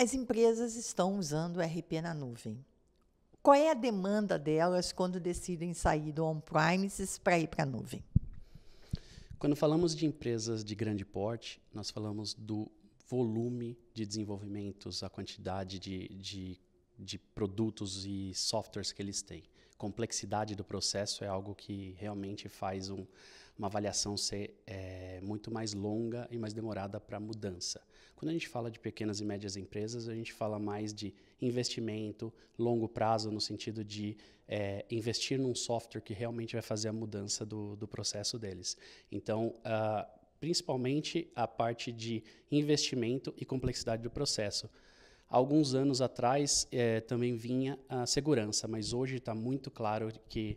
As empresas estão usando o RP na nuvem. Qual é a demanda delas quando decidem sair do on-premises para ir para a nuvem? Quando falamos de empresas de grande porte, nós falamos do volume de desenvolvimentos, a quantidade de, de, de produtos e softwares que eles têm. Complexidade do processo é algo que realmente faz um, uma avaliação ser é, muito mais longa e mais demorada para mudança. Quando a gente fala de pequenas e médias empresas, a gente fala mais de investimento, longo prazo, no sentido de é, investir num software que realmente vai fazer a mudança do, do processo deles. Então, uh, principalmente a parte de investimento e complexidade do processo. Alguns anos atrás é, também vinha a segurança, mas hoje está muito claro que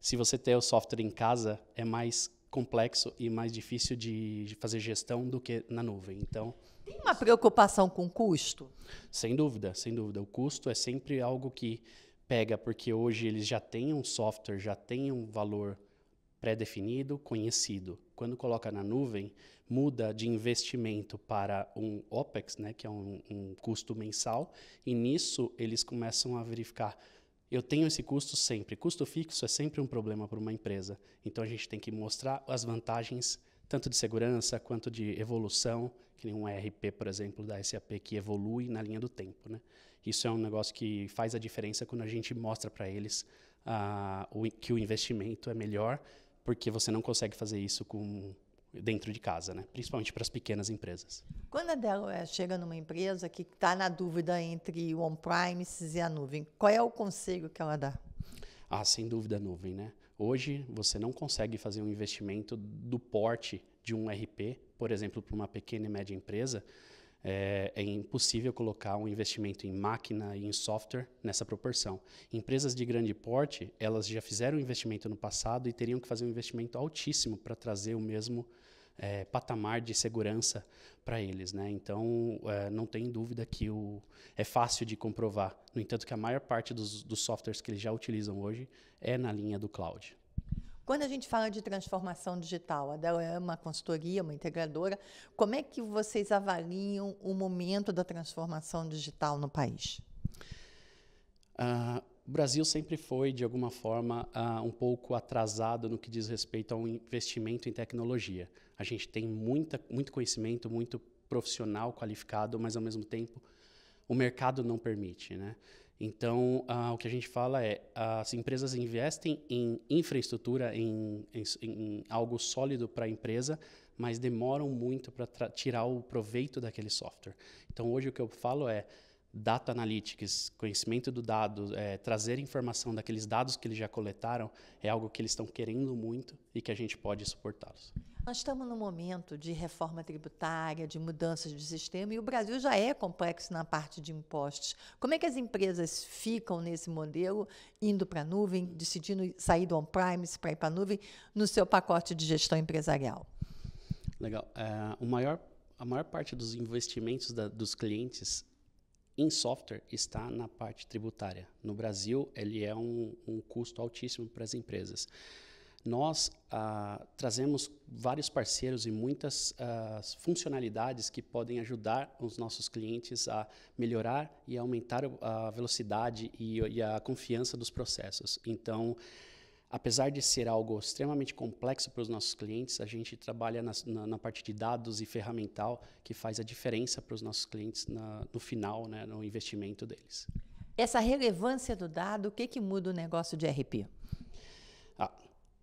se você tem o software em casa, é mais complexo e mais difícil de, fazer gestão do que na nuvem. Então tem uma preocupação com custo? Sem dúvida, sem dúvida. O custo é sempre algo que pega, porque hoje eles já têm um software, já têm um valor pré-definido, conhecido. Quando coloca na nuvem, muda de investimento para um OPEX, né, que é um, um custo mensal, e nisso eles começam a verificar eu tenho esse custo sempre. Custo fixo é sempre um problema para uma empresa. Então a gente tem que mostrar as vantagens tanto de segurança quanto de evolução, que nem um ERP, por exemplo, da SAP que evolui na linha do tempo, né? Isso é um negócio que faz a diferença quando a gente mostra para eles ah, o, que o investimento é melhor, porque você não consegue fazer isso com dentro de casa, né? principalmente para as pequenas empresas. Quando a Delaware eh, chega numa empresa que está na dúvida entre o on-premises e a nuvem, qual é o conselho que ela dá? Ah, sem dúvida a nuvem, né? Hoje você não consegue fazer um investimento do porte de um RP, por exemplo, para uma pequena e média empresa, é, é, impossível colocar um investimento em máquina e em software nessa proporção. Empresas de grande porte, elas já fizeram um investimento no passado e teriam que fazer um investimento altíssimo para trazer o mesmo é, patamar de segurança para eles. Né? Então, é, não tem dúvida que o, é fácil de comprovar. No entanto, que a maior parte dos, dos softwares que eles já utilizam hoje é na linha do cloud. Quando a gente fala de transformação digital, a Dell é uma consultoria, uma integradora, como é que vocês avaliam o momento da transformação digital no país? Uh, o Brasil sempre foi, de alguma forma, uh, um pouco atrasado no que diz respeito ao investimento em tecnologia. A gente tem muita, muito conhecimento, muito profissional qualificado, mas ao mesmo tempo o mercado não permite, né? Então, ah, o que a gente fala é, as empresas investem em infraestrutura, em, em, em algo sólido para a empresa, mas demoram muito para tirar o proveito daquele software. Então, hoje o que eu falo é, data analytics, conhecimento do dado, é, trazer informação daqueles dados que eles já coletaram, é algo que eles estão querendo muito e que a gente pode suportá-los. Nós estamos num momento de reforma tributária, de mudanças de sistema, e o Brasil já é complexo na parte de impostos. Como é que as empresas ficam nesse modelo, indo para a nuvem, decidindo sair do on-premise para ir para a nuvem, no seu pacote de gestão empresarial? Legal. É, o maior, a maior parte dos investimentos da, dos clientes em software está na parte tributária. No Brasil, ele é um, um custo altíssimo para as empresas. Nós ah, trazemos vários parceiros e muitas ah, funcionalidades que podem ajudar os nossos clientes a melhorar e aumentar a velocidade e, e a confiança dos processos. Então, apesar de ser algo extremamente complexo para os nossos clientes, a gente trabalha na, na, na parte de dados e ferramental que faz a diferença para os nossos clientes na, no final, né, no investimento deles. Essa relevância do dado, o que, que muda o negócio de RP? Ah,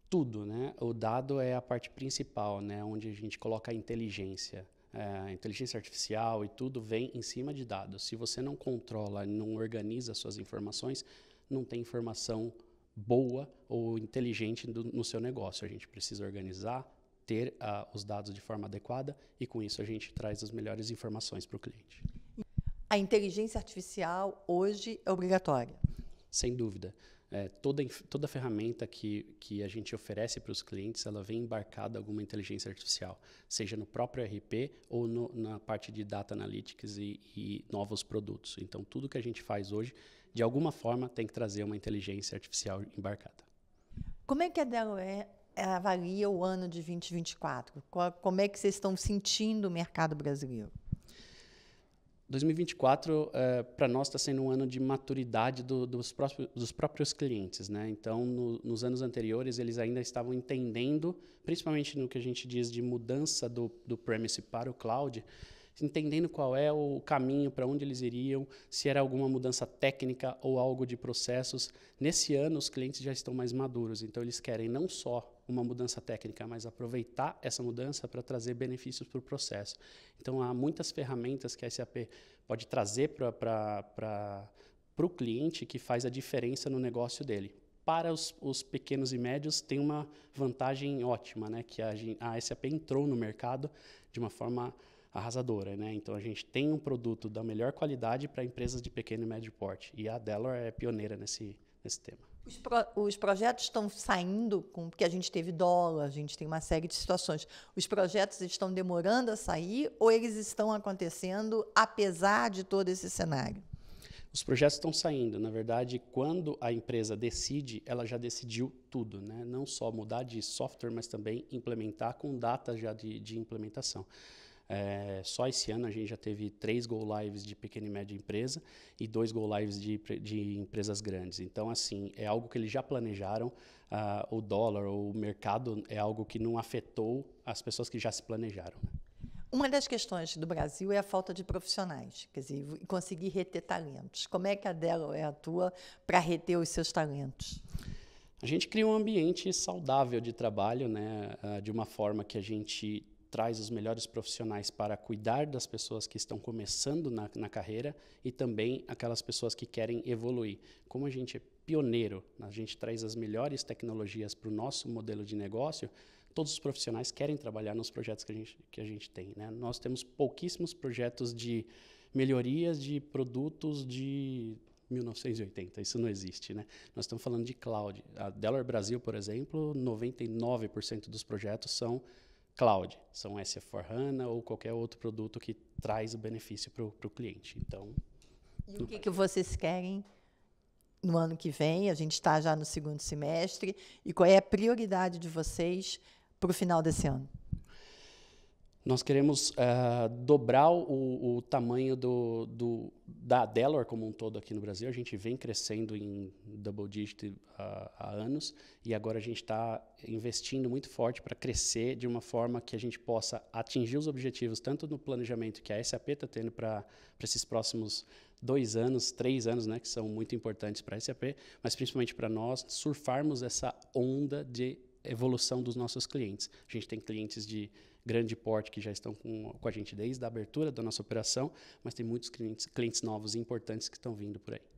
tudo, né? O dado é a parte principal, né? Onde a gente coloca a inteligência. É, inteligência artificial e tudo vem em cima de dados. Se você não controla, não organiza suas informações, não tem informação boa ou inteligente do, no seu negócio. A gente precisa organizar, ter uh, os dados de forma adequada e com isso a gente traz as melhores informações para o cliente. A inteligência artificial hoje é obrigatória? Sem dúvida. É, toda, toda ferramenta que, que a gente oferece para os clientes, ela vem embarcada alguma inteligência artificial, seja no próprio RP ou no, na parte de data analytics e, e, novos produtos. Então, tudo que a gente faz hoje, de alguma forma, tem que trazer uma inteligência artificial embarcada. Como é que a Delaware é, avalia o ano de 2024? Como é que vocês estão sentindo o mercado brasileiro? 2024 é, para nós está sendo um ano de maturidade do, dos, próprios, dos, próprios, clientes, né? Então, no, nos anos anteriores eles ainda estavam entendendo, principalmente no que a gente diz de mudança do, do premise para o cloud, entendendo qual é o caminho para onde eles iriam, se era alguma mudança técnica ou algo de processos. Nesse ano, os clientes já estão mais maduros, então eles querem não só uma mudança técnica, mas aproveitar essa mudança para trazer benefícios para o processo. Então, há muitas ferramentas que a SAP pode trazer para o cliente que faz a diferença no negócio dele para os, os, pequenos e médios tem uma vantagem ótima, né? Que a, a SAP entrou no mercado de uma forma arrasadora, né? Então a gente tem um produto da melhor qualidade para empresas de pequeno e médio porte e a Delaware é pioneira nesse nesse tema. Os, pro, os projetos estão saindo com porque a gente teve dólar, a gente tem uma série de situações. Os projetos estão demorando a sair ou eles estão acontecendo apesar de todo esse cenário? Os projetos estão saindo. Na verdade, quando a empresa decide, ela já decidiu tudo, né? não só mudar de software, mas também implementar com datas já de, de implementação. É, só esse ano a gente já teve três go lives de pequena e média empresa e dois go lives de, de empresas grandes. Então, assim, é algo que eles já planejaram. Uh, o dólar o mercado é algo que não afetou as pessoas que já se planejaram. Né? Uma das questões do Brasil é a falta de profissionais, quer dizer, conseguir reter talentos. Como é que a é a atua para reter os seus talentos? A gente cria um ambiente saudável de trabalho, né, ah, de uma forma que a gente traz os melhores profissionais para cuidar das pessoas que estão começando na, na carreira e também aquelas pessoas que querem evoluir. Como a gente é pioneiro, a gente traz as melhores tecnologias para o nosso modelo de negócio, todos os profissionais querem trabalhar nos projetos que a gente, que a gente tem. Né? Nós temos pouquíssimos projetos de melhorias de produtos de 1980, isso não existe, né? Nós estamos falando de cloud. A Delaware Brasil, por exemplo, 99% dos projetos são cloud, são S4HANA ou qualquer outro produto que traz o benefício para o cliente. Então, e o que, que vocês querem no ano que vem? A gente está já no segundo semestre. E qual é a prioridade de vocês para o final desse ano? nós queremos uh, dobrar o, o tamanho do, do, da Delaware como um todo aqui no Brasil. A gente vem crescendo em double digit uh, há anos e agora a gente está investindo muito forte para crescer de uma forma que a gente possa atingir os objetivos, tanto no planejamento que a SAP está tendo para esses próximos dois anos, três anos, né, que são muito importantes para a SAP, mas principalmente para nós, surfarmos essa onda de evolução dos nossos clientes. A gente tem clientes de grande porte que já estão com, com a gente desde a abertura da nossa operação, mas tem muitos clientes, clientes novos e importantes que estão vindo por aí.